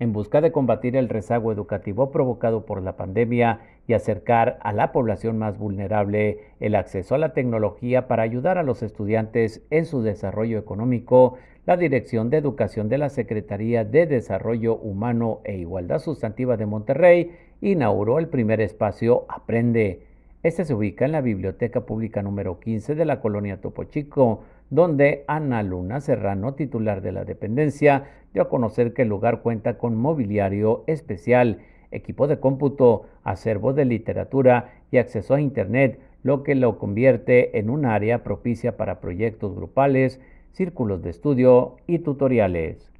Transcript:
en busca de combatir el rezago educativo provocado por la pandemia y acercar a la población más vulnerable el acceso a la tecnología para ayudar a los estudiantes en su desarrollo económico, la Dirección de Educación de la Secretaría de Desarrollo Humano e Igualdad Sustantiva de Monterrey inauguró el primer espacio Aprende este se ubica en la Biblioteca Pública número 15 de la colonia Topo Chico, donde Ana Luna Serrano, titular de la dependencia, dio a conocer que el lugar cuenta con mobiliario especial, equipo de cómputo, acervo de literatura y acceso a Internet, lo que lo convierte en un área propicia para proyectos grupales, círculos de estudio y tutoriales.